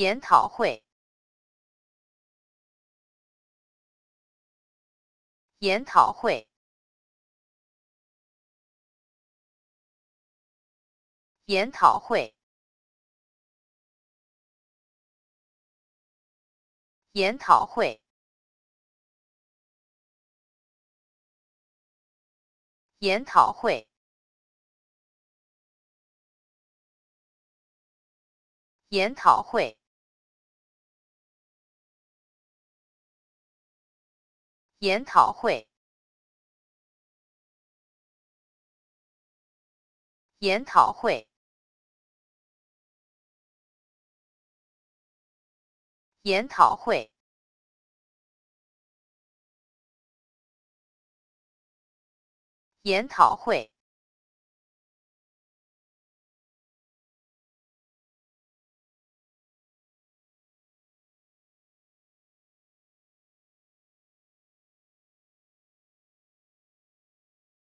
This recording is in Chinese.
研讨会，研讨会，研讨会，研讨会，研讨会，研讨会。研讨会，研讨会，研讨会，研讨会。